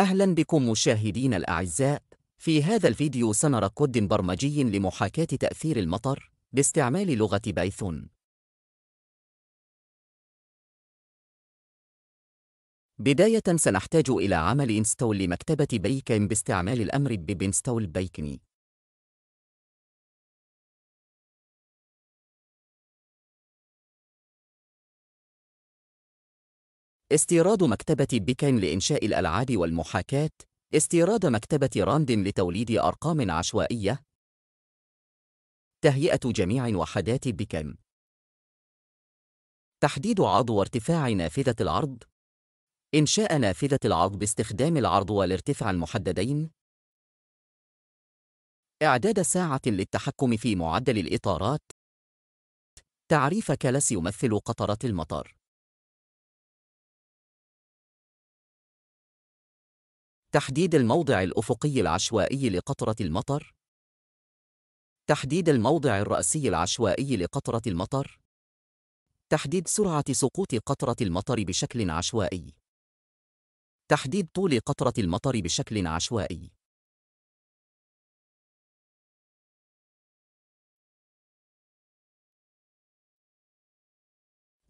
أهلا بكم مشاهدين الأعزاء في هذا الفيديو سنرى كود برمجي لمحاكاة تأثير المطر باستعمال لغة بايثون بداية سنحتاج إلى عمل انستول لمكتبة بايكن باستعمال الأمر ببنستول بايكني استيراد مكتبة بيكن لإنشاء الألعاب والمحاكاة استيراد مكتبة راند لتوليد أرقام عشوائية تهيئة جميع وحدات بيكن تحديد عرض وارتفاع نافذة العرض إنشاء نافذة العرض باستخدام العرض والارتفاع المحددين إعداد ساعة للتحكم في معدل الإطارات تعريف كلس يمثل قطرات المطر تحديد الموضع الأفقي العشوائي لقطرة المطر تحديد الموضع الرأسي العشوائي لقطرة المطر تحديد سرعة سقوط قطرة المطر بشكل عشوائي تحديد طول قطرة المطر بشكل عشوائي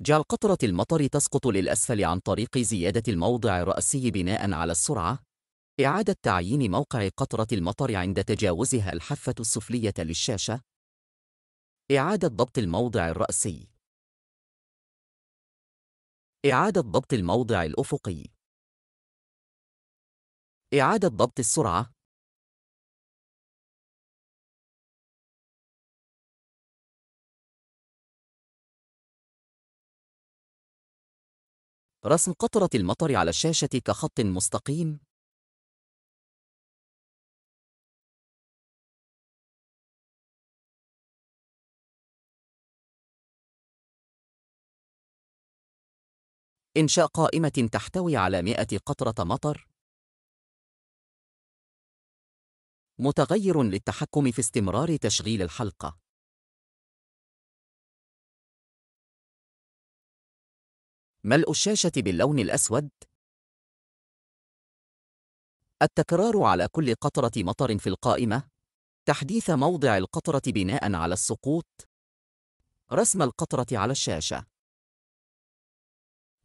جعل قطرة المطر تسقط للأسفل عن طريق زيادة الموضع الرأسي بناء على السرعة إعادة تعيين موقع قطرة المطر عند تجاوزها الحافة السفلية للشاشة إعادة ضبط الموضع الرأسي إعادة ضبط الموضع الأفقي إعادة ضبط السرعة رسم قطرة المطر على الشاشة كخط مستقيم إنشاء قائمة تحتوي على 100 قطرة مطر متغير للتحكم في استمرار تشغيل الحلقة ملء الشاشة باللون الأسود التكرار على كل قطرة مطر في القائمة تحديث موضع القطرة بناء على السقوط رسم القطرة على الشاشة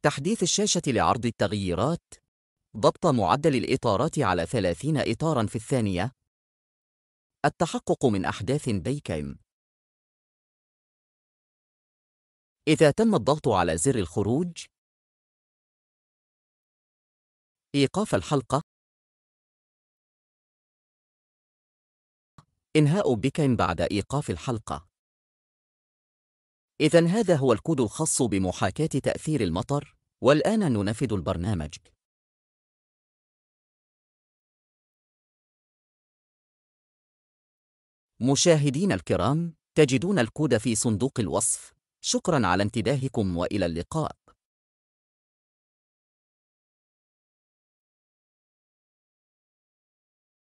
تحديث الشاشة لعرض التغييرات ضبط معدل الإطارات على 30 إطاراً في الثانية التحقق من أحداث بيكم إذا تم الضغط على زر الخروج إيقاف الحلقة إنهاء بكم بعد إيقاف الحلقة إذا هذا هو الكود الخاص بمحاكاة تأثير المطر والآن ننفذ البرنامج مشاهدين الكرام تجدون الكود في صندوق الوصف شكرا على انتباهكم وإلى اللقاء